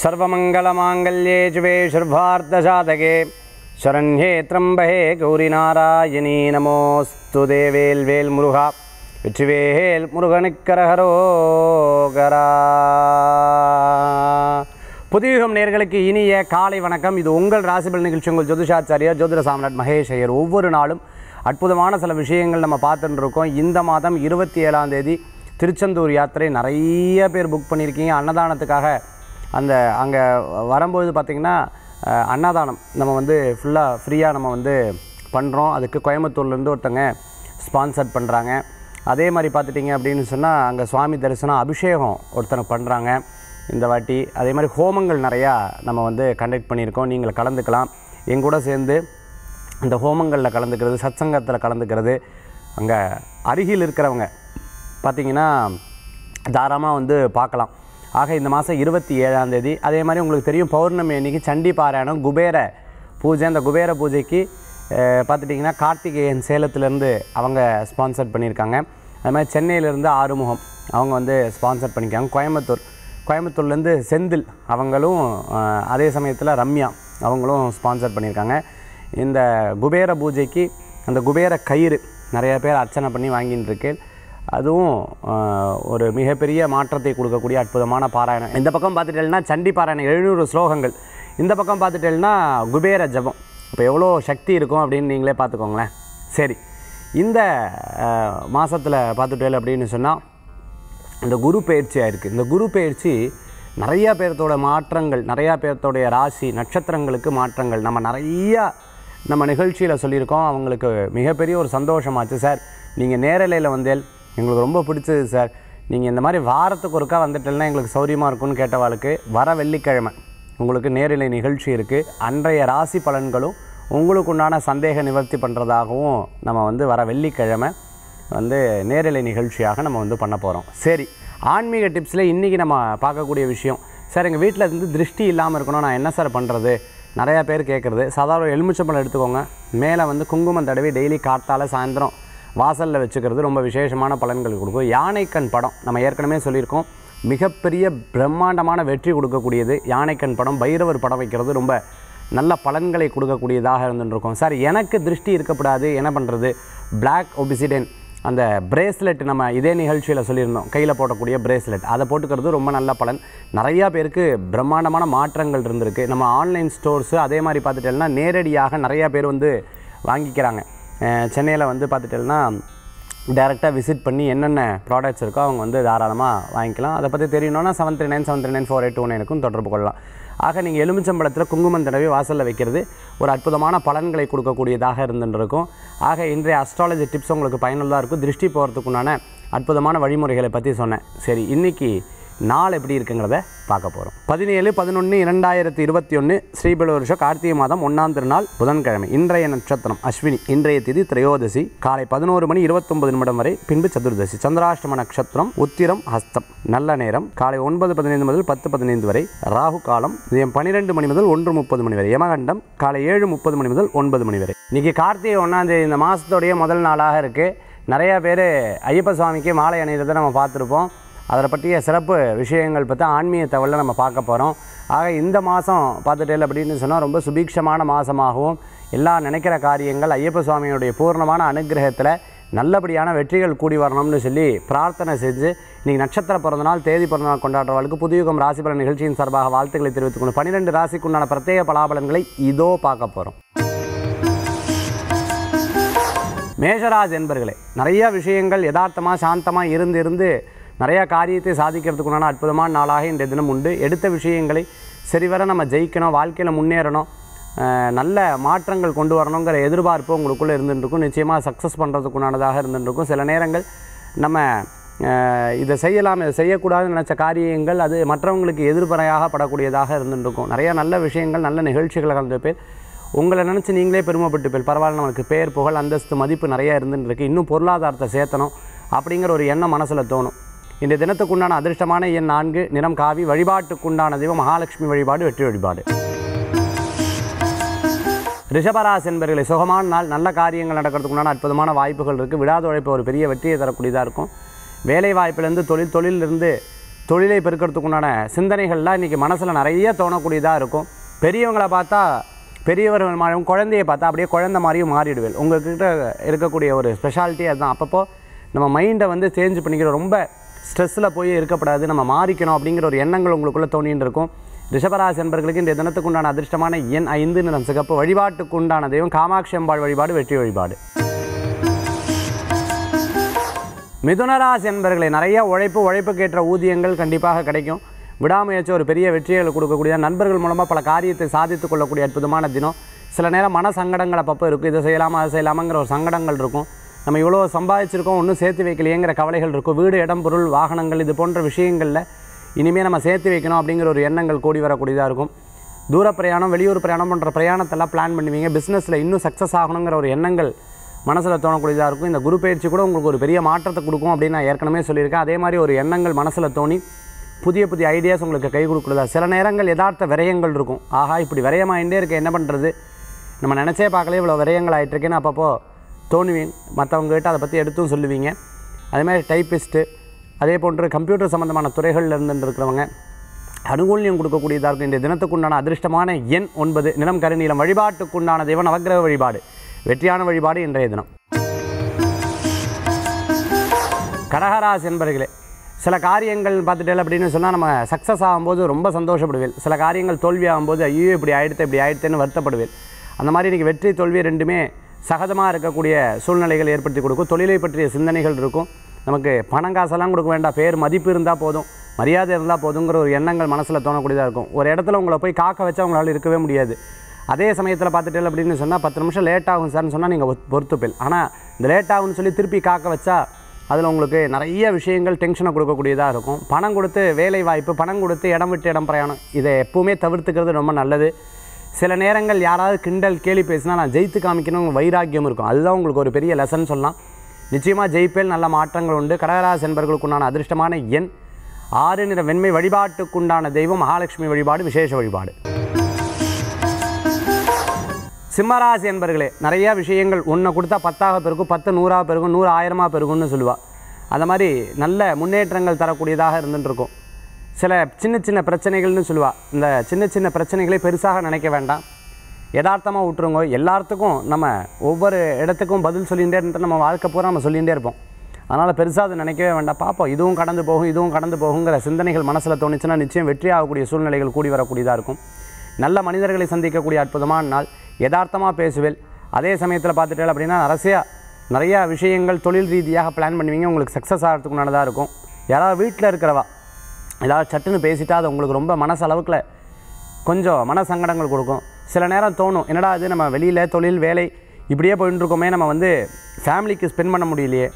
सर्वमङ्गलमाङ्गल्ये शिवे शुर्भार्धसाधके शरण्ये त्र्यम्बहे गौरिनारायणी नमोऽस्तु देवेल् वेल् முருகா வெற்றிவேல் முருகனுக்கரகரோகரா புதியுகம் நேர்களுக்கு இனிய காலை வணக்கம் இது உங்கள் ராசிபல் நிகழ்ச்சி உங்கள் ஜோதிஷாச்சாரியர் ஜோதிட சாம்ராட் மகேஷ் ஒவ்வொரு நாளும் அற்புதமான சில விஷயங்கள் நம்ம பார்த்துட்டு இருக்கோம் இந்த மாதம் இருபத்தி ஏழாம் தேதி திருச்செந்தூர் யாத்திரை நிறைய பேர் புக் பண்ணியிருக்கீங்க அன்னதானத்துக்காக அந்த அங்கே வரும்பொழுது பார்த்திங்கன்னா அன்னதானம் நம்ம வந்து ஃபுல்லாக ஃப்ரீயாக நம்ம வந்து பண்ணுறோம் அதுக்கு கோயம்புத்தூர்லேருந்து ஒருத்தங்க ஸ்பான்சர் பண்ணுறாங்க அதே மாதிரி பார்த்துட்டிங்க அப்படின்னு சொன்னால் அங்கே சுவாமி தரிசனம் அபிஷேகம் ஒருத்தனை பண்ணுறாங்க இந்த வாட்டி அதே மாதிரி ஹோமங்கள் நிறையா நம்ம வந்து கண்டக்ட் பண்ணியிருக்கோம் நீங்கள் கலந்துக்கலாம் எங்கூட சேர்ந்து இந்த ஹோமங்களில் கலந்துக்கிறது சத்சங்கத்தில் கலந்துக்கிறது அங்கே அருகில் இருக்கிறவங்க பார்த்திங்கன்னா தாராளமாக வந்து பார்க்கலாம் ஆக இந்த மாதம் இருபத்தி ஏழாம் தேதி அதே மாதிரி உங்களுக்கு தெரியும் பௌர்ணமி அன்னைக்கு சண்டி பாராயணம் குபேர பூஜை அந்த குபேர பூஜைக்கு பார்த்துட்டிங்கன்னா கார்த்திகேயன் சேலத்துலேருந்து அவங்க ஸ்பான்சர் பண்ணியிருக்காங்க அது மாதிரி சென்னையிலேருந்து ஆறுமுகம் அவங்க வந்து ஸ்பான்சர் பண்ணிக்காங்க கோயம்புத்தூர் கோயம்புத்தூர்லேருந்து செந்தில் அவங்களும் அதே சமயத்தில் ரம்யா அவங்களும் ஸ்பான்சர் பண்ணியிருக்காங்க இந்த குபேர பூஜைக்கு அந்த குபேர கயிறு நிறைய பேர் அர்ச்சனை பண்ணி வாங்கின்னு அதுவும் ஒரு மிகப்பெரிய மாற்றத்தை கொடுக்கக்கூடிய அற்புதமான பாராயணம் இந்த பக்கம் பார்த்துட்டேன்னா சண்டி பாராயணம் எழுநூறு ஸ்லோகங்கள் இந்த பக்கம் பார்த்துட்டேன்னா குபேர ஜபம் இப்போ எவ்வளோ சக்தி இருக்கும் அப்படின்னு நீங்களே பார்த்துக்கோங்களேன் சரி இந்த மாதத்தில் பார்த்துட்டேன் அப்படின்னு சொன்னால் இந்த குரு பயிற்சியாக இருக்குது இந்த குரு பயிற்சி நிறையா பேர்த்தோட மாற்றங்கள் நிறையா பேர்த்தோடைய ராசி நட்சத்திரங்களுக்கு மாற்றங்கள் நம்ம நிறையா நம்ம நிகழ்ச்சியில் சொல்லியிருக்கோம் அவங்களுக்கு மிகப்பெரிய ஒரு சந்தோஷமாச்சு சார் நீங்கள் நேரலையில் வந்தேன் எங்களுக்கு ரொம்ப பிடிச்சது சார் நீங்கள் இந்த மாதிரி வாரத்துக்கு ஒருக்கா வந்துட்டேன்னா எங்களுக்கு சௌரியமாக இருக்கும்னு கேட்டவாளுக்கு வர வெள்ளிக்கிழமை உங்களுக்கு நேரிலை நிகழ்ச்சி இருக்குது அன்றைய ராசி பலன்களும் உங்களுக்கு உண்டான சந்தேக நிவர்த்தி பண்ணுறதாகவும் நம்ம வந்து வர வெள்ளிக்கிழமை வந்து நேரிலை நிகழ்ச்சியாக நம்ம வந்து பண்ண போகிறோம் சரி ஆன்மீக டிப்ஸில் இன்றைக்கி நம்ம பார்க்கக்கூடிய விஷயம் சார் எங்கள் வீட்டில் இருந்து திருஷ்டி இல்லாமல் இருக்கணும் நான் என்ன சார் பண்ணுறது நிறையா பேர் கேட்குறது சாதாரண எலுமிச்சம்பழம் எடுத்துக்கோங்க மேலே வந்து குங்குமம் தடவி டெய்லி காற்றால் சாயந்தரம் வாசலில் வச்சுக்கிறது ரொம்ப விசேஷமான பலன்கள் கொடுக்கும் யானைக்கண் படம் நம்ம ஏற்கனவே சொல்லியிருக்கோம் மிகப்பெரிய பிரம்மாண்டமான வெற்றி கொடுக்கக்கூடியது யானைக்கண் படம் பைரவர் படம் வைக்கிறது ரொம்ப நல்ல பலன்களை கொடுக்கக்கூடியதாக இருந்துருக்கும் சார் எனக்கு திருஷ்டி இருக்கப்படாது என்ன பண்ணுறது பிளாக் ஒபிசிடென் அந்த பிரேஸ்லெட் நம்ம இதே நிகழ்ச்சியில் சொல்லியிருந்தோம் கையில் போடக்கூடிய பிரேஸ்லெட் அதை போட்டுக்கிறது ரொம்ப நல்ல பலன் நிறையா பேருக்கு பிரம்மாண்டமான மாற்றங்கள் இருந்திருக்கு நம்ம ஆன்லைன் ஸ்டோர்ஸு அதே மாதிரி பார்த்துட்டேன்னா நேரடியாக நிறையா பேர் வந்து வாங்கிக்கிறாங்க சென்னையில் வந்து பார்த்துட்டேன்னா டேரெக்டாக விசிட் பண்ணி என்னென்ன ப்ராடக்ட்ஸ் இருக்கோ அவங்க வந்து தாராளமாக வாங்கிக்கலாம் அதை பற்றி தெரியணும்னா seven three nine seven three nine four eight two நைனுக்கும் தொடர்பு கொள்ளலாம் ஆக நீங்கள் எலுமிச்சம்பழத்தில் குங்குமம் தடவி வாசலில் வைக்கிறது ஒரு அற்புதமான பலன்களை கொடுக்கக்கூடியதாக இருந்துருக்கும் ஆக இன்றைய அஸ்ட்ராலஜி டிப்ஸ் உங்களுக்கு பயனுள்ளதாக இருக்கும் திருஷ்டி போகிறதுக்குண்டான அற்புதமான வழிமுறைகளை பற்றி சொன்னேன் சரி இன்றைக்கி நாள் எப்படி இருக்குங்கிறத பார்க்க போகிறோம் பதினேழு பதினொன்று இரண்டாயிரத்தி இருபத்தி ஒன்று ஸ்ரீபெல வருஷம் கார்த்திகை மாதம் ஒன்றாம் திருநாள் புதன்கிழமை இன்றைய நட்சத்திரம் அஸ்வினி இன்றைய திதி திரையோதசி காலை பதினோரு மணி இருபத்தொன்பது நிமிடம் வரை பின்பு சதுர்தசி சந்திராஷ்டம நட்சத்திரம் உத்திரம் ஹஸ்தம் நல்ல நேரம் காலை ஒன்பது பதினைந்து முதல் பத்து பதினைந்து வரை ராகு காலம் இதயம் பன்னிரெண்டு மணி முதல் ஒன்று முப்பது மணி வரை யமகண்டம் காலை ஏழு முப்பது மணி முதல் ஒன்பது மணி வரை இன்றைக்கி கார்த்திகை ஒன்றாந்தேதி இந்த மாதத்துடைய முதல் நாளாக இருக்குது நிறையா பேர் ஐயப்ப சுவாமிக்கு மாலை அணிகிறத நம்ம பார்த்துருப்போம் அதில் பற்றிய சிறப்பு விஷயங்கள் பற்றி ஆன்மீக தகவலில் நம்ம பார்க்க போகிறோம் ஆக இந்த மாதம் பார்த்துட்டேல் அப்படின்னு சொன்னால் ரொம்ப சுபீட்சமான மாதமாகவும் எல்லாம் நினைக்கிற காரியங்கள் ஐயப்ப சுவாமியுடைய பூர்ணமான அனுகிரகத்தில் நல்லபடியான வெற்றிகள் கூடி வரணும்னு சொல்லி பிரார்த்தனை செஞ்சு இன்றைக்கி நட்சத்திர பிறந்தநாள் தேதி பிறந்தநாள் கொண்டாடுறவர்களுக்கு புதுயுகம் ராசி பலன் நிகழ்ச்சியின் சார்பாக வாழ்த்துக்களை தெரிவித்துக்கணும் பன்னிரெண்டு ராசிக்குண்டான பிரத்யேக பலாபலன்களை இதோ பார்க்க போகிறோம் மேஷராஜ் என்பர்களே நிறைய விஷயங்கள் யதார்த்தமாக சாந்தமாக இருந்து இருந்து நிறையா காரியத்தை சாதிக்கிறதுக்குண்டான அற்புதமான நாளாக இன்றைய தினம் உண்டு எடுத்த விஷயங்களை சரிவர நம்ம ஜெயிக்கணும் வாழ்க்கையில் முன்னேறணும் நல்ல மாற்றங்கள் கொண்டு வரணுங்கிற எதிர்பார்ப்பு உங்களுக்குள்ளே இருந்துட்டுருக்கும் நிச்சயமாக சக்ஸஸ் பண்ணுறதுக்குண்டானதாக இருந்துட்டுருக்கும் சில நேரங்கள் நம்ம இதை செய்யலாம் இதை செய்யக்கூடாதுன்னு நினச்ச காரியங்கள் அது மற்றவங்களுக்கு எதிர்மறையாக படக்கூடியதாக இருந்துட்டுருக்கும் நிறையா நல்ல விஷயங்கள் நல்ல நிகழ்ச்சிகளை கலந்த பேர் உங்களை நினச்சி நீங்களே பெருமைப்பட்டு பேர் பரவாயில்ல நம்மளுக்கு பேர் புகழ் அந்தஸ்து மதிப்பு நிறையா இருந்துன்னு இருக்குது இன்னும் பொருளாதாரத்தை சேர்த்தணும் அப்படிங்கிற ஒரு எண்ணம் மனசில் தோணும் இந்த தினத்துக்குண்டான அதிர்ஷ்டமான எண் நான்கு நிறம் காவி வழிபாட்டுக்குண்டான தெய்வம் மகாலட்சுமி வழிபாடு வெற்றி வழிபாடு ரிஷபராசி என்பர்களை சுகமான நாள் நல்ல காரியங்கள் நடக்கிறதுக்குண்டான அற்புதமான வாய்ப்புகள் இருக்குது விடாத உழைப்பு ஒரு பெரிய வெற்றியை தரக்கூடியதாக இருக்கும் வேலை வாய்ப்பிலேருந்து தொழில் தொழிலிருந்து தொழிலை பெருக்கிறதுக்குண்டான சிந்தனைகள்லாம் இன்றைக்கி மனசில் நிறைய தோணக்கூடியதாக இருக்கும் பெரியவங்களை பார்த்தா பெரியவர்கள் மாதிரியும் குழந்தையை பார்த்தா அப்படியே குழந்த மாதிரியும் மாறிடுவேல் உங்கள்கிட்ட இருக்கக்கூடிய ஒரு ஸ்பெஷாலிட்டி அதுதான் அப்பப்போ நம்ம மைண்டை வந்து சேஞ்ச் பண்ணிக்கிற ரொம்ப ஸ்ட்ரெஸ்ஸில் போய் இருக்கக்கூடாது நம்ம மாறிக்கணும் அப்படிங்கிற ஒரு எண்ணங்கள் உங்களுக்குள்ளே தோணின்னு இருக்கும் ரிஷபராசி அன்பர்களுக்கு இந்த தினத்துக்கு உண்டான அதிர்ஷ்டமான எண் ஐந்து நிறம் சிகப்பு வழிபாட்டுக்கு உண்டான தெய்வம் காமாட்சி அம்பாள் வழிபாடு வெற்றி வழிபாடு மிதுனராசி என்பர்களை நிறைய உழைப்பு உழைப்புக்கேற்ற ஊதியங்கள் கண்டிப்பாக கிடைக்கும் விடாமுயற்சி ஒரு பெரிய வெற்றிகளை கொடுக்கக்கூடிய நண்பர்கள் மூலமாக பல காரியத்தை சாதித்துக் கொள்ளக்கூடிய அற்புதமான தினம் சில நேரம் மன சங்கடங்கள் அப்பப்போ இருக்கும் இதை செய்யலாமா அதை செய்யலாமாங்கிற ஒரு சங்கடங்கள் இருக்கும் நம்ம இவ்வளோ சம்பாதிச்சிருக்கோம் ஒன்றும் சேர்த்து வைக்கலையேங்கிற கவலைகள் இருக்கும் வீடு இடம் பொருள் வாகனங்கள் இது போன்ற விஷயங்களில் இனிமேல் நம்ம சேர்த்து வைக்கணும் அப்படிங்கிற ஒரு எண்ணங்கள் கூடி வரக்கூடியதாக இருக்கும் தூர பிரயாணம் வெளியூர் பிரயாணம் போன்ற பிரயாணத்தெல்லாம் பிளான் பண்ணுவீங்க பிஸ்னஸில் இன்னும் சக்ஸஸ் ஆகணுங்கிற ஒரு எண்ணங்கள் மனசில் தோணக்கூடியதாக இருக்கும் இந்த குரு பயிற்சி கூட உங்களுக்கு ஒரு பெரிய மாற்றத்தை கொடுக்கும் அப்படின்னு நான் ஏற்கனவே சொல்லியிருக்கேன் அதே மாதிரி ஒரு எண்ணங்கள் மனசில் தோணி புதிய புதிய ஐடியாஸ் உங்களுக்கு கை கொடுக்குறதா சில நேரங்கள் யதார்த்த விரயங்கள் இருக்கும் ஆகா இப்படி விரயமாயிட்டே இருக்க என்ன பண்ணுறது நம்ம நினச்சே பார்க்கல இவ்வளோ விரயங்கள் இருக்கேன்னு அப்பப்போ தோணுவேன் மற்றவங்ககிட்ட அதை பற்றி எடுத்தும் சொல்லுவீங்க அதேமாதிரி டைப்பிஸ்ட்டு அதே போன்று கம்ப்யூட்டர் சம்மந்தமான துறைகளில் இருந்துருக்கிறவங்க அனுகூல்யம் கொடுக்கக்கூடியதாக இருக்கும் இந்த தினத்துக்குண்டான அதிர்ஷ்டமான எண் ஒன்பது நிலம் கருநீளம் வழிபாட்டுக்குண்டான தெய்வ நவகிரக வழிபாடு வெற்றியான வழிபாடு இன்றைய தினம் கடகராசி என்பர்களே சில காரியங்கள் பார்த்துட்டேன் அப்படின்னு சொன்னால் நம்ம சக்ஸஸ் ஆகும்போது ரொம்ப சந்தோஷப்படுவேன் சில காரியங்கள் தோல்வி ஆகும்போது ஐயோ இப்படி ஆகிடுத்து இப்படி ஆகிடுத்துன்னு வருத்தப்படுவேன் அந்த மாதிரி இன்றைக்கி வெற்றி தோல்வி ரெண்டுமே சகஜமாக இருக்கக்கூடிய சூழ்நிலைகள் ஏற்படுத்தி கொடுக்கும் தொழிலை பற்றிய சிந்தனைகள் இருக்கும் நமக்கு பணம் காசெல்லாம் கொடுக்க வேண்டாம் பேர் மதிப்பு இருந்தால் போதும் மரியாதை இருந்தால் போதுங்கிற ஒரு எண்ணங்கள் மனசில் தோணக்கூடியதாக இருக்கும் ஒரு இடத்துல உங்களை போய் காக்க வச்சா உங்களால் இருக்கவே முடியாது அதே சமயத்தில் பார்த்துட்டே அப்படின்னு சொன்னால் பத்து நிமிஷம் லேட் ஆகும் சார்னு சொன்னால் நீங்கள் பொறுத்துப்பில் ஆனால் இந்த லேட் ஆகும்னு சொல்லி திருப்பி காக்க வச்சா அதில் உங்களுக்கு நிறைய விஷயங்கள் டென்ஷனை கொடுக்கக்கூடியதாக இருக்கும் பணம் கொடுத்து வேலை வாய்ப்பு பணம் கொடுத்து இடம் விட்டு இடம் பிரயாணம் இதை எப்போவுமே தவிர்த்துக்கிறது ரொம்ப நல்லது சில நேரங்கள் யாராவது கிண்டல் கேலி பேசினா நான் ஜெயித்து காமிக்கணும் வைராக்கியம் இருக்கும் அதுதான் உங்களுக்கு ஒரு பெரிய லெசன் சொல்லலாம் நிச்சயமாக ஜெயிப்பேல் நல்ல மாற்றங்கள் உண்டு கடகராசி என்பர்களுக்குண்டான அதிர்ஷ்டமான எண் ஆறு நிற வெண்மை வழிபாட்டுக்குண்டான தெய்வம் மகாலட்சுமி வழிபாடு விசேஷ வழிபாடு சிம்மராசி என்பர்களே நிறையா விஷயங்கள் ஒன்றை கொடுத்தா பத்தாக பெருக்கும் பத்து நூறாக பெருகும் நூறு ஆயிரமாக பெருகும்னு சொல்லுவாள் அந்த மாதிரி நல்ல முன்னேற்றங்கள் தரக்கூடியதாக இருந்துகிட்டு இருக்கும் சில சின்ன சின்ன பிரச்சனைகள்னு சொல்லுவாள் இந்த சின்ன சின்ன பிரச்சனைகளை பெருசாக நினைக்க வேண்டாம் யதார்த்தமாக விட்டுருங்க எல்லாத்துக்கும் நம்ம ஒவ்வொரு இடத்துக்கும் பதில் சொல்லிகிட்டே இருந்தால் நம்ம வாழ்க்கை பூரா நம்ம சொல்லிகிட்டே இருப்போம் அதனால் பெருசாக அது நினைக்கவே வேண்டாம் பார்ப்போம் இதுவும் கடந்து போகும் இதுவும் கடந்து போகுங்கிற சிந்தனைகள் மனசில் தோணுச்சுன்னா நிச்சயம் வெற்றி ஆகக்கூடிய சூழ்நிலைகள் கூடி வரக்கூடியதாக இருக்கும் நல்ல மனிதர்களை சந்திக்கக்கூடிய அற்புதமான நாள் யதார்த்தமாக பேசுவேல் அதே சமயத்தில் பார்த்துட்டேன் அப்படின்னா அரசியாக நிறையா விஷயங்கள் தொழில் ரீதியாக பிளான் பண்ணுவீங்க உங்களுக்கு சக்ஸஸ் ஆகிறதுக்கு நல்லதாக இருக்கும் யாராவது வீட்டில் இருக்கிறவா ஏதாவது சட்டுன்னு பேசிட்டா அது உங்களுக்கு ரொம்ப மனசளவுக்கில் கொஞ்சம் மன சங்கடங்கள் கொடுக்கும் சில நேரம் தோணும் என்னடா அது நம்ம வெளியில் தொழில் வேலை இப்படியே போயின்ட்டுருக்கோமே நம்ம வந்து ஃபேமிலிக்கு ஸ்பெண்ட் பண்ண முடியலையே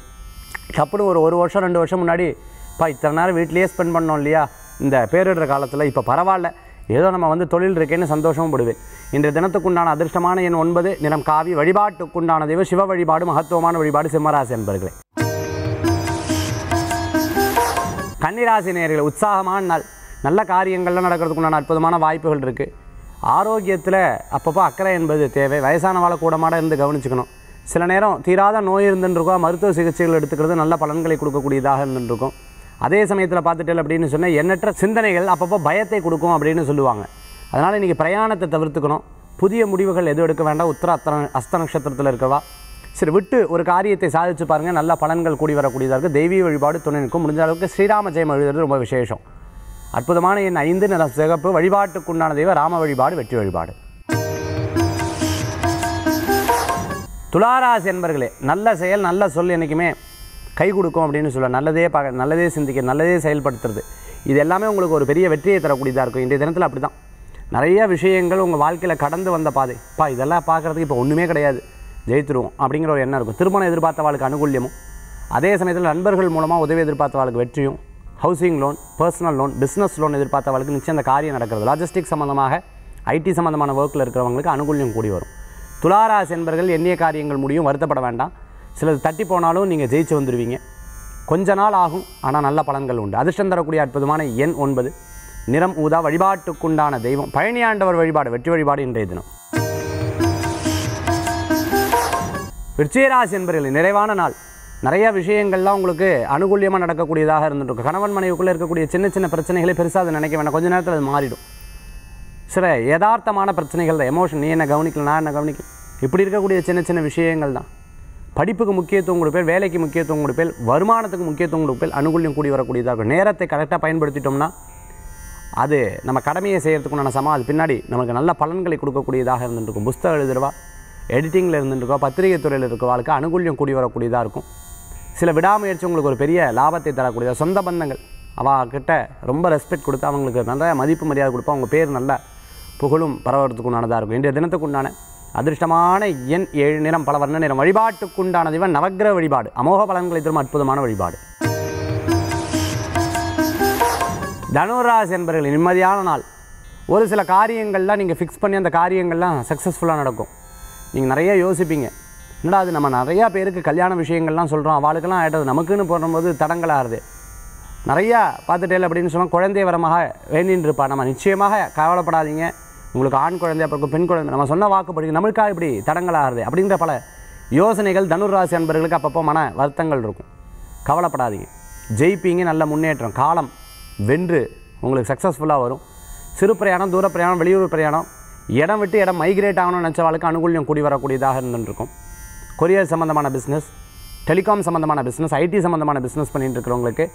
டப்புன்னு ஒரு ஒரு வருஷம் ரெண்டு வருஷம் முன்னாடி இப்போ இத்தனை நேரம் வீட்லேயே ஸ்பெண்ட் பண்ணோம் இல்லையா இந்த பேரிடுற காலத்தில் இப்போ பரவாயில்ல ஏதோ நம்ம வந்து தொழில் இருக்கேன்னு சந்தோஷமும் படுவேன் இன்றைய தினத்துக்குண்டான அதிர்ஷ்டமான என் ஒன்பது நிறம் காவி வழிபாட்டுக்குண்டான தெய்வம் சிவ வழிபாடு மகத்துவமான வழிபாடு சிம்மராசி என்பர்களே கன்னிராசி நேரில் உற்சாகமான நாள் நல்ல காரியங்கள்லாம் நடக்கிறதுக்கு உண்டான அற்புதமான வாய்ப்புகள் இருக்குது ஆரோக்கியத்தில் அப்பப்போ அக்கறை என்பது தேவை வயசானவாளை கூடமாட இருந்து கவனிச்சுக்கணும் சில நேரம் தீராத நோய் இருந்துருக்கோம் மருத்துவ சிகிச்சைகள் எடுத்துக்கிறது நல்ல பலன்களை கொடுக்கக்கூடியதாக இருந்துருக்கும் அதே சமயத்தில் பார்த்துட்டேன் அப்படின்னு சொன்னால் எண்ணற்ற சிந்தனைகள் அப்பப்போ பயத்தை கொடுக்கும் அப்படின்னு சொல்லுவாங்க அதனால் இன்றைக்கி பிரயாணத்தை தவிர்த்துக்கணும் புதிய முடிவுகள் எதுவும் எடுக்க வேண்டாம் உத்தர அத்த அஸ்த நட்சத்திரத்தில் இருக்கவா சரி விட்டு ஒரு காரியத்தை சாதித்து பாருங்கள் நல்ல பலன்கள் கூடி வரக்கூடியதாக இருக்குது தெய்வீ வழிபாடு துணை நிற்கும் முடிஞ்ச அளவுக்கு ஸ்ரீராம ஜெயம் எழுதுறது ரொம்ப விசேஷம் அற்புதமான என் ஐந்து நில சிகப்பு வழிபாட்டுக்குண்டான தெய்வ ராம வழிபாடு வெற்றி வழிபாடு துளாராசி என்பர்களே நல்ல செயல் நல்ல சொல் என்றைக்குமே கை கொடுக்கும் அப்படின்னு சொல்ல நல்லதே பார்க்க நல்லதே சிந்திக்க நல்லதே செயல்படுத்துறது இது எல்லாமே உங்களுக்கு ஒரு பெரிய வெற்றியை தரக்கூடியதாக இருக்கும் இன்றைய தினத்தில் அப்படி தான் நிறைய விஷயங்கள் உங்கள் வாழ்க்கையில் கடந்து வந்த பாதை இப்போ இதெல்லாம் பார்க்குறதுக்கு இப்போ ஒன்றுமே கிடையாது ஜெயித்துருவோம் அப்படிங்கிற ஒரு எண்ணம் இருக்கும் திருமணம் எதிர்பார்த்தவாளுக்கு அனுகூல்யமும் அதே சமயத்தில் நண்பர்கள் மூலமாக உதவி எதிர்பார்த்தவாளுக்கு வெற்றியும் housing loan personal loan business loan எதிர்பார்த்தவர்களுக்கு நிச்சயம் அந்த காரியம் நடக்கிறது லாஜிஸ்டிக் சம்மந்தமாக ஐடி சம்மந்தமான ஒர்க்கில் இருக்கிறவங்களுக்கு அனுகூல்யம் கூடி வரும் துளாராசி என்பர்கள் எண்ணிய காரியங்கள் முடியும் வருத்தப்பட வேண்டாம் சிலது தட்டி போனாலும் நீங்கள் ஜெயிச்சு வந்துடுவீங்க கொஞ்ச நாள் ஆகும் ஆனால் நல்ல பலன்கள் உண்டு அதிர்ஷ்டம் தரக்கூடிய அற்புதமான எண் ஒன்பது நிறம் ஊதா வழிபாட்டுக்குண்டான தெய்வம் பழனியாண்டவர் வழிபாடு வெற்றி வழிபாடு இன்றைய தினம் விருச்சிகராசி என்பர்களே நிறைவான நாள் நிறையா விஷயங்கள்லாம் உங்களுக்கு அனுகூலியமாக நடக்கக்கூடியதாக இருந்துட்டு கணவன் மனைவிக்குள்ளே இருக்கக்கூடிய சின்ன சின்ன பிரச்சனைகளை பெருசாக அதை நினைக்க வேண்டாம் கொஞ்சம் நேரத்தில் அது மாறிடும் சில யதார்த்தமான பிரச்சனைகள் தான் எமோஷன் நீ என்ன கவனிக்கல நான் என்ன கவனிக்கல இப்படி இருக்கக்கூடிய சின்ன சின்ன விஷயங்கள் தான் படிப்புக்கு முக்கியத்துவம் கொடுப்பேன் வேலைக்கு முக்கியத்துவம் கொடுப்பேன் வருமானத்துக்கு முக்கியத்துவம் கொடுப்பேன் அனுகூலியம் கூடி வரக்கூடியதாக இருக்கும் நேரத்தை கரெக்டாக பயன்படுத்திட்டோம்னா அது நம்ம கடமையை செய்கிறதுக்குண்டான சமம் அது பின்னாடி நமக்கு நல்ல பலன்களை கொடுக்கக்கூடியதாக இருந்துருக்கும் புஸ்தகம் எழுதுறவா எடிட்டிங்கில் இருந்துருக்கோ பத்திரிகை துறையில் வாழ்க்கை அனுகூலியம் கூடி வரக்கூடியதாக இருக்கும் சில விடாமுயற்சி உங்களுக்கு ஒரு பெரிய லாபத்தை தரக்கூடியதாக சொந்த பந்தங்கள் அவகிட்ட ரொம்ப ரெஸ்பெக்ட் கொடுத்து அவங்களுக்கு நல்ல மதிப்பு மரியாதை கொடுப்பா அவங்க பேர் நல்ல புகழும் பரவறதுக்கு உண்டானதாக இருக்கும் இன்றைய தினத்துக்குண்டான அதிர்ஷ்டமான எண் ஏழு நிறம் பல வர்ண நிறம் வழிபாட்டுக்குண்டான இவன் நவக்கிர வழிபாடு அமோக பலன்களை தரும் அற்புதமான வழிபாடு தனுராசி என்பர்கள் நிம்மதியான நாள் ஒரு சில காரியங்கள்லாம் நீங்கள் ஃபிக்ஸ் பண்ணி அந்த காரியங்கள்லாம் சக்ஸஸ்ஃபுல்லாக நடக்கும் நீங்கள் நிறைய யோசிப்பீங்க என்னடா அது நம்ம நிறையா பேருக்கு கல்யாண விஷயங்கள்லாம் சொல்கிறோம் அவளுக்கெல்லாம் ஆகிட்டது நமக்குன்னு போடும்போது தடங்களாகுது நிறையா பார்த்துட்டேல அப்படின்னு சொன்னால் குழந்தை வரமாக வேண்டின்னு இருப்பா நம்ம நிச்சயமாக கவலைப்படாதீங்க உங்களுக்கு ஆண் குழந்தை அப்புறம் பெண் குழந்தை நம்ம சொன்ன வாக்கு நம்மளுக்காக இப்படி தடங்களாகுது அப்படிங்கிற பல யோசனைகள் தனுராசி அன்பர்களுக்கு அப்பப்போ மன வருத்தங்கள் இருக்கும் கவலைப்படாதீங்க ஜெயிப்பீங்க நல்ல முன்னேற்றம் காலம் வென்று உங்களுக்கு சக்ஸஸ்ஃபுல்லாக வரும் சிறு பிரயாணம் தூர பிரயாணம் வெளியூர் பிரயாணம் இடம் விட்டு இடம் மைக்ரேட் ஆகணும்னு நினச்சவாளுக்கு அனுகூலியம் கூடி வரக்கூடியதாக இருந்துருக்கும் கொரியர் சம்மந்தமான பிஸ்னஸ் டெலிகாம் சம்மந்தமான பிஸ்னஸ் ஐடி சம்மந்தமான பிஸ்னஸ் பண்ணிட்டு இருக்கிறவங்களுக்கு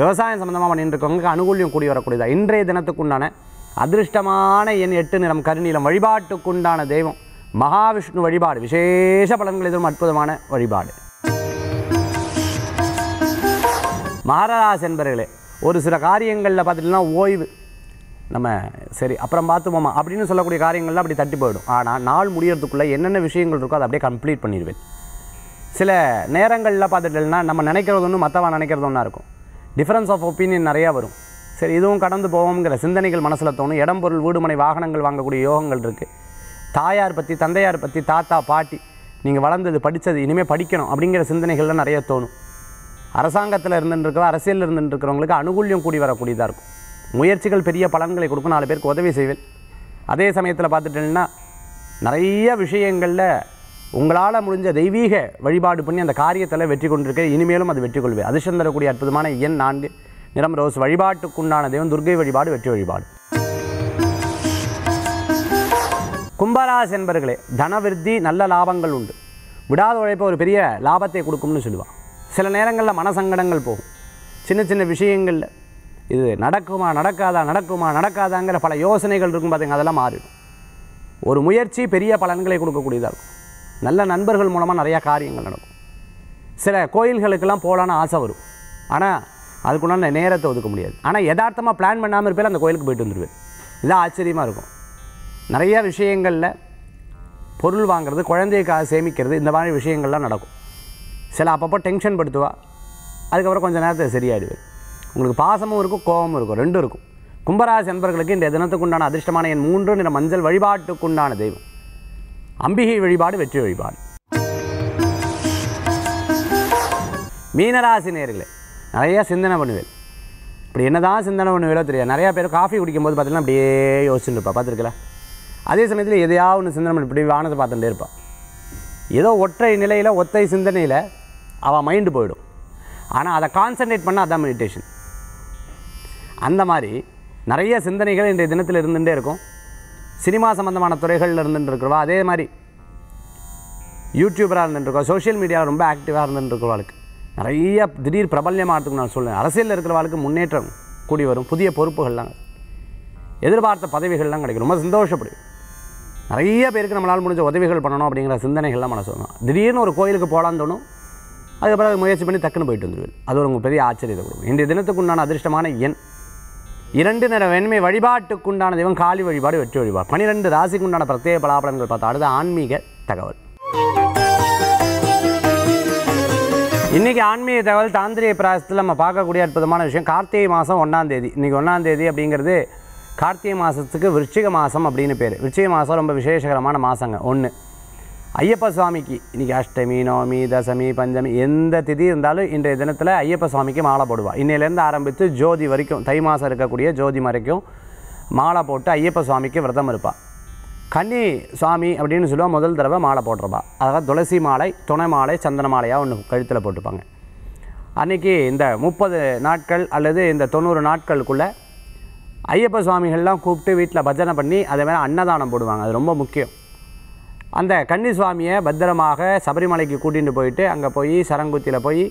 விவசாயம் சம்மந்தமாக பண்ணிட்டு இருக்கவங்களுக்கு அனுகூலியம் கூடி வரக்கூடியதாக இன்றைய தினத்துக்குண்டான அதிர்ஷ்டமான என் எட்டு நிறம் கருநீளம் வழிபாட்டுக்குண்டான தெய்வம் மகாவிஷ்ணு வழிபாடு விசேஷ பலன்கள் எதிரும் அற்புதமான வழிபாடு மகாராஜ் என்பர்களே ஒரு சில காரியங்களில் பார்த்துட்டிங்கன்னா ஓய்வு நம்ம சரி அப்புறம் பார்த்துப்போமா அப்படின்னு சொல்லக்கூடிய காரியங்கள்லாம் அப்படி தட்டி போயிடும் ஆனால் நாள் முடியறதுக்குள்ளே என்னென்ன விஷயங்கள் இருக்கோ அதை அப்படியே கம்ப்ளீட் பண்ணிடுவேன் சில நேரங்களில் பார்த்துட்டேன்னா நம்ம நினைக்கிறது ஒன்று மற்றவன் நினைக்கிறது ஒன்றா இருக்கும் டிஃப்ரென்ஸ் ஆஃப் ஒப்பீனியன் நிறையா வரும் சரி இதுவும் கடந்து போவோங்கிற சிந்தனைகள் மனசில் தோணும் இடம் பொருள் வீடுமனை வாகனங்கள் வாங்கக்கூடிய யோகங்கள் இருக்குது தாயார் பற்றி தந்தையார் பற்றி தாத்தா பாட்டி நீங்கள் வளர்ந்தது படித்தது இனிமேல் படிக்கணும் அப்படிங்கிற சிந்தனைகள்லாம் நிறைய தோணும் அரசாங்கத்தில் இருந்துட்டுருக்கிற அரசியலில் இருந்துட்டுருக்கிறவங்களுக்கு அனுகூல்யம் கூடி வரக்கூடியதாக இருக்கும் முயற்சிகள் பெரிய பலன்களை கொடுக்கும் நாலு பேருக்கு உதவி செய்வேன் அதே சமயத்தில் பார்த்துட்டேன்னா நிறைய விஷயங்களில் உங்களால் முடிஞ்ச தெய்வீக வழிபாடு பண்ணி அந்த காரியத்தில் வெற்றி கொண்டிருக்க இனிமேலும் அது வெற்றி கொள்வேன் அதிர்ஷ்டம் தரக்கூடிய அற்புதமான எண் நான்கு நிறம் ரோஸ் வழிபாட்டுக்குண்டான தெய்வம் துர்கை வழிபாடு வெற்றி வழிபாடு கும்பராசி என்பர்களே தனவிருத்தி நல்ல லாபங்கள் உண்டு விடாத உழைப்பு ஒரு பெரிய லாபத்தை கொடுக்கும்னு சொல்லுவான் சில நேரங்களில் மனசங்கடங்கள் போகும் சின்ன சின்ன விஷயங்களில் இது நடக்குமா நடக்காதா நடக்குமா நடக்காதாங்கிற பல யோசனைகள் இருக்கும் பார்த்தீங்க அதெல்லாம் மாறிடும் ஒரு முயற்சி பெரிய பலன்களை கொடுக்கக்கூடியதாக இருக்கும் நல்ல நண்பர்கள் மூலமாக நிறையா காரியங்கள் நடக்கும் சில கோயில்களுக்கெல்லாம் போகலான்னு ஆசை வரும் ஆனால் அதுக்குண்டான நேரத்தை ஒதுக்க முடியாது ஆனால் யதார்த்தமாக பிளான் பண்ணாமல் இருப்பேன் அந்த கோயிலுக்கு போயிட்டு வந்துடுவேன் இதான் ஆச்சரியமாக இருக்கும் நிறையா விஷயங்களில் பொருள் வாங்குறது குழந்தைக்காக சேமிக்கிறது இந்த மாதிரி விஷயங்கள்லாம் நடக்கும் சில அப்பப்போ டென்ஷன் படுத்துவா அதுக்கப்புறம் கொஞ்சம் நேரத்தை சரியாயிடுவேன் உங்களுக்கு பாசமும் இருக்கும் கோபமும் இருக்கும் ரெண்டும் இருக்கும் கும்பராசி அன்பர்களுக்கு இந்த தினத்துக்கு உண்டான அதிர்ஷ்டமான என் மூன்று நிற மஞ்சள் வழிபாட்டுக்குண்டான தெய்வம் அம்பிகை வழிபாடு வெற்றி வழிபாடு மீனராசி நேர்களே நிறையா சிந்தனை பண்ணுவேன் இப்படி என்ன தான் சிந்தனை பண்ணுவேலோ தெரியாது நிறையா பேர் காஃபி குடிக்கும்போது பார்த்தீங்கன்னா அப்படியே யோசிச்சுட்டு இருப்பா பார்த்துருக்கல அதே சமயத்தில் எதையா ஒன்று சிந்தனை பண்ணி இப்படி வானத்தை பார்த்துட்டே இருப்பாள் ஏதோ ஒற்றை நிலையில் ஒற்றை சிந்தனையில் அவள் மைண்டு போயிடும் ஆனால் அதை கான்சன்ட்ரேட் பண்ணால் அதான் மெடிடேஷன் அந்த மாதிரி நிறைய சிந்தனைகள் இன்றைய தினத்தில் இருந்துகிட்டே இருக்கும் சினிமா சம்மந்தமான துறைகளில் இருந்துட்டுருக்குறவா அதே மாதிரி யூடியூபராக இருந்துட்டுருக்கோம் சோஷியல் மீடியாவில் ரொம்ப ஆக்டிவாக இருந்துட்டுருக்கிறவாளுக்கு நிறைய திடீர் பிரபல்யமாகிறதுக்கு நான் சொல்லுவேன் அரசியலில் இருக்கிறவாளுக்கு முன்னேற்றம் கூடி வரும் புதிய பொறுப்புகள்லாம் எதிர்பார்த்த பதவிகள்லாம் கிடைக்கும் ரொம்ப சந்தோஷப்படும் நிறைய பேருக்கு நம்மளால் முடிஞ்ச உதவிகள் பண்ணணும் அப்படிங்கிற சிந்தனைகள்லாம் மனசு வரும் திடீர்னு ஒரு கோயிலுக்கு போகலான்னு தோணும் அதுக்கப்புறம் முயற்சி பண்ணி தக்குன்னு போயிட்டு வந்துடுவேன் அது ஒரு உங்களுக்கு பெரிய ஆச்சரியத்தை கொடுக்கும் இன்றைய தினத்துக்கு உண்டான அதிர்ஷ்டமான எண் இரண்டு நிற வெண்மை வழிபாட்டுக்குண்டான தெய்வம் காளி வழிபாடு வெற்றி வழிபாடு பனிரெண்டு ராசிக்குண்டான பிரத்யேக பலாபலன்கள் பார்த்தா அடுத்த ஆன்மீக தகவல் இன்றைக்கி ஆன்மீக தகவல் தாந்திரிய பிராயத்தில் நம்ம பார்க்கக்கூடிய அற்புதமான விஷயம் கார்த்திகை மாதம் ஒன்றாம் தேதி இன்றைக்கி ஒன்றாம் தேதி அப்படிங்கிறது கார்த்திகை மாதத்துக்கு விருச்சிக மாதம் அப்படின்னு பேர் விருச்சிக மாதம் ரொம்ப விசேஷகரமான மாதங்க ஒன்று ஐயப்ப சுவாமிக்கு இன்றைக்கி அஷ்டமி நவமி தசமி பஞ்சமி எந்த திதி இருந்தாலும் இன்றைய தினத்தில் ஐயப்ப சுவாமிக்கு மாலை போடுவாள் இன்னையிலேருந்து ஆரம்பித்து ஜோதி வரைக்கும் தை மாதம் இருக்கக்கூடிய ஜோதி வரைக்கும் மாலை போட்டு ஐயப்ப சுவாமிக்கு விரதம் இருப்பாள் கன்னி சுவாமி அப்படின்னு சொல்லுவாள் முதல் தடவை மாலை போட்டுருப்பா அதாவது துளசி மாலை துணை மாலை சந்தன மாலையாக ஒன்று கழுத்தில் போட்டுப்பாங்க அன்றைக்கி இந்த முப்பது நாட்கள் அல்லது இந்த தொண்ணூறு நாட்களுக்குள்ளே ஐயப்ப சுவாமிகள்லாம் கூப்பிட்டு வீட்டில் பஜனை பண்ணி அதே மாதிரி அன்னதானம் போடுவாங்க அது ரொம்ப முக்கியம் அந்த கன்னி சுவாமியை பத்திரமாக சபரிமலைக்கு கூட்டிகிட்டு போயிட்டு அங்கே போய் சரங்குத்தியில் போய்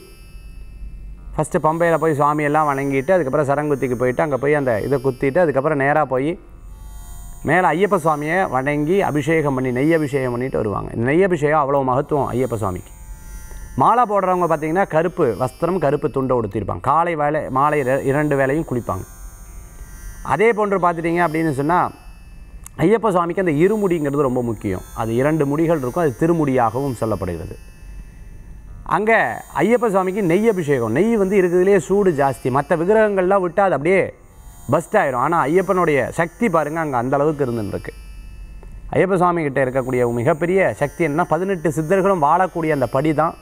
ஃபஸ்ட்டு பம்பையில் போய் சுவாமியெல்லாம் வணங்கிட்டு அதுக்கப்புறம் சரங்குத்திக்கு போயிட்டு அங்கே போய் அந்த இதை குத்திட்டு அதுக்கப்புறம் நேராக போய் மேலே ஐயப்ப சுவாமியை வணங்கி அபிஷேகம் பண்ணி நெய் அபிஷேகம் பண்ணிட்டு வருவாங்க இந்த நெய் அபிஷேகம் அவ்வளோ மகத்துவம் ஐயப்ப சுவாமிக்கு மாலை போடுறவங்க பார்த்திங்கன்னா கருப்பு வஸ்திரம் கருப்பு துண்டை உடுத்திருப்பாங்க காலை வேலை மாலை இரண்டு வேலையும் குளிப்பாங்க அதே போன்று பார்த்துட்டிங்க அப்படின்னு சொன்னால் ஐயப்ப சுவாமிக்கு அந்த இருமுடிங்கிறது ரொம்ப முக்கியம் அது இரண்டு முடிகள் இருக்கும் அது திருமுடியாகவும் சொல்லப்படுகிறது அங்கே ஐயப்ப சுவாமிக்கு நெய் அபிஷேகம் நெய் வந்து இருக்கிறதுலே சூடு ஜாஸ்தி மற்ற விக்கிரகங்கள்லாம் விட்டால் அது அப்படியே பஸ்ட் ஆயிரும் ஆனால் ஐயப்பனுடைய சக்தி பாருங்கள் அங்கே அந்தளவுக்கு இருந்துருக்கு ஐயப்ப சுவாமி கிட்டே இருக்கக்கூடிய மிகப்பெரிய சக்தி என்னென்னா பதினெட்டு சித்தர்களும் வாழக்கூடிய அந்த படி தான்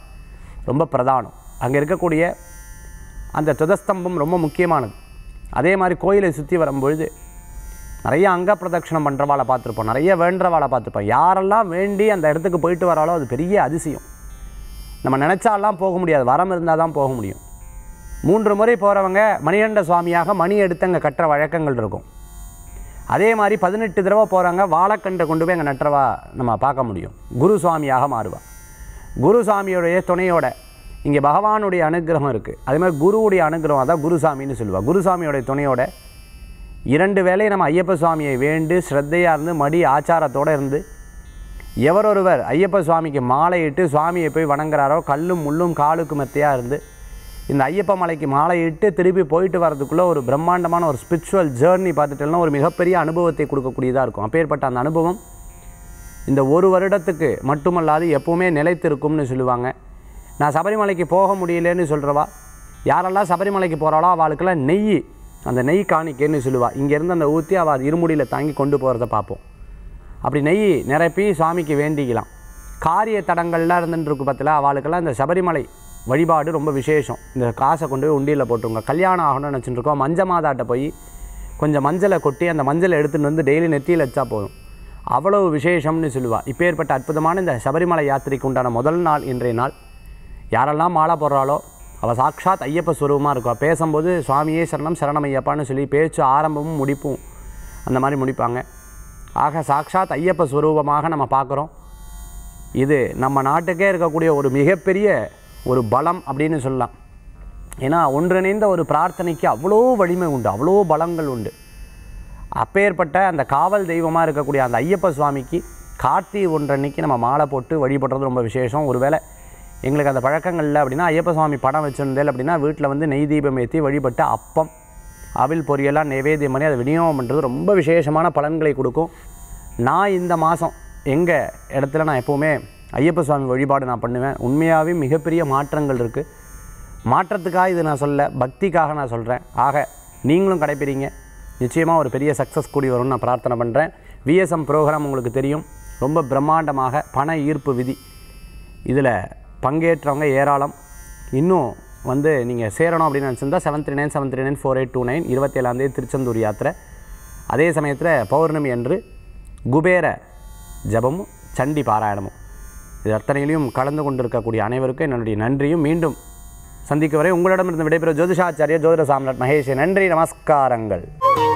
ரொம்ப பிரதானம் அங்கே இருக்கக்கூடிய அந்த துதஸ்தம்பம் ரொம்ப முக்கியமானது அதே மாதிரி கோயிலை சுற்றி வரும்பொழுது நிறைய அங்க பிரதட்சிணம் பண்ணுறவாளை பார்த்துருப்போம் நிறைய வேண்டவாளை பார்த்துருப்போம் யாரெல்லாம் வேண்டி அந்த இடத்துக்கு போயிட்டு வராலோ அது பெரிய அதிசயம் நம்ம நினச்சாலாம் போக முடியாது வரம் இருந்தால் தான் போக முடியும் மூன்று முறை போகிறவங்க மணிகண்ட சுவாமியாக மணி எடுத்து அங்கே கட்டுற வழக்கங்கள் இருக்கும் அதே மாதிரி பதினெட்டு தடவை போகிறாங்க வாழைக்கண்டை கொண்டு போய் அங்கே நட்டுறவா நம்ம பார்க்க முடியும் குரு சுவாமியாக மாறுவா குரு சுவாமியோடைய துணையோட இங்கே பகவானுடைய அனுகிரகம் இருக்குது அதே மாதிரி குருவுடைய அனுகிரகம் தான் குருசாமின்னு சொல்லுவாள் குருசாமியோடைய துணையோட இரண்டு வேளை நம்ம ஐயப்ப சுவாமியை வேண்டு ஸ்ரத்தையாக இருந்து மடி ஆச்சாரத்தோடு இருந்து எவர் ஒருவர் ஐயப்ப சுவாமிக்கு மாலையிட்டு சுவாமியை போய் வணங்குறாரோ கல்லும் முள்ளும் காலுக்கு மத்தியாக இருந்து இந்த ஐயப்ப மலைக்கு மாலையிட்டு திருப்பி போயிட்டு வரதுக்குள்ளே ஒரு பிரம்மாண்டமான ஒரு ஸ்பிரிச்சுவல் ஜேர்னி பார்த்துட்டோம்னா ஒரு மிகப்பெரிய அனுபவத்தை கொடுக்கக்கூடியதாக இருக்கும் அப்பேற்பட்ட அந்த அனுபவம் இந்த ஒரு வருடத்துக்கு மட்டுமல்லாது எப்போவுமே நிலைத்திருக்கும்னு சொல்லுவாங்க நான் சபரிமலைக்கு போக முடியலன்னு சொல்கிறவா யாரெல்லாம் சபரிமலைக்கு போகிறாளோ அவளுக்கெல்லாம் நெய் அந்த நெய் காணிக்கேன்னு சொல்லுவாள் இங்கேருந்து அந்த ஊற்றி அவள் அது இருமுடியில் தாங்கி கொண்டு போகிறத பார்ப்போம் அப்படி நெய் நிரப்பி சாமிக்கு வேண்டிக்கலாம் காரிய தடங்கள்லாம் இருந்துட்டுருக்கு பார்த்தில அவளுக்கெல்லாம் இந்த சபரிமலை வழிபாடு ரொம்ப விசேஷம் இந்த காசை கொண்டு போய் உண்டியில் போட்டுருங்க கல்யாணம் ஆகணும்னு வச்சுருக்கோம் மஞ்ச மாதாட்ட போய் கொஞ்சம் மஞ்சளை கொட்டி அந்த மஞ்சளை எடுத்துகிட்டு வந்து டெய்லி நெத்தியில் வச்சா போதும் அவ்வளவு விசேஷம்னு சொல்லுவாள் இப்போ ஏற்பட்ட அற்புதமான இந்த சபரிமலை யாத்திரைக்கு உண்டான முதல் நாள் இன்றைய நாள் யாரெல்லாம் மாலை போடுறாலோ அவள் சாட்சாத் ஐயப்ப ஸ்வரூபமாக இருக்கும் பேசும்போது சுவாமியே சரணம் சரணம் ஐயப்பான்னு சொல்லி பேச்சு ஆரம்பமும் முடிப்பும் அந்த மாதிரி முடிப்பாங்க ஆக சாட்சாத் ஐயப்ப ஸ்வரூபமாக நம்ம பார்க்குறோம் இது நம்ம நாட்டுக்கே இருக்கக்கூடிய ஒரு மிகப்பெரிய ஒரு பலம் அப்படின்னு சொல்லலாம் ஏன்னா ஒன்றிணைந்த ஒரு பிரார்த்தனைக்கு அவ்வளோ வலிமை உண்டு அவ்வளோ பலங்கள் உண்டு அப்பேற்பட்ட அந்த காவல் தெய்வமாக இருக்கக்கூடிய அந்த ஐயப்ப சுவாமிக்கு கார்த்திகை ஒன்றன்னைக்கு நம்ம மாலை போட்டு வழிபடுறது ரொம்ப விசேஷம் ஒருவேளை எங்களுக்கு அந்த பழக்கங்கள் இல்லை அப்படின்னா ஐயப்ப சுவாமி படம் வச்சுருந்தேன் அப்படின்னா வீட்டில் வந்து நெய் தீபம் ஏற்றி வழிபட்டு அப்பம் அவில் பொரியலாக நைவேத்தியம் பண்ணி அதை விநியோகம் பண்ணுறது ரொம்ப விசேஷமான பலன்களை கொடுக்கும் நான் இந்த மாதம் எங்கள் இடத்துல நான் எப்போவுமே ஐயப்ப சுவாமி வழிபாடு நான் பண்ணுவேன் உண்மையாகவே மிகப்பெரிய மாற்றங்கள் இருக்குது மாற்றத்துக்காக இது நான் சொல்ல பக்திக்காக நான் சொல்கிறேன் ஆக நீங்களும் கடைப்பிடிங்க நிச்சயமாக ஒரு பெரிய சக்ஸஸ் கூடி வரும்னு நான் பிரார்த்தனை பண்ணுறேன் விஎஸ்எம் ப்ரோக்ராம் உங்களுக்கு தெரியும் ரொம்ப பிரம்மாண்டமாக பண ஈர்ப்பு விதி இதில் பங்கேற்றவங்க ஏராளம் இன்னும் வந்து நீங்கள் சேரணும் அப்படின்னு நினச்சிருந்தா seven three nine seven three nine four eight two nine இருபத்தேழாந்தேதி திருச்செந்தூர் யாத்திரை அதே சமயத்தில் பௌர்ணமி அன்று குபேர ஜபமும் சண்டி பாராயணமும் இது அத்தனையிலையும் கலந்து கொண்டிருக்கக்கூடிய அனைவருக்கும் என்னுடைய நன்றியும் மீண்டும் சந்திக்கும் வரை உங்களிடமிருந்து விடைபெறும் ஜோதிஷாச்சாரிய ஜோதிட சாம்ராட் மகேஷ் நன்றி நமஸ்காரங்கள்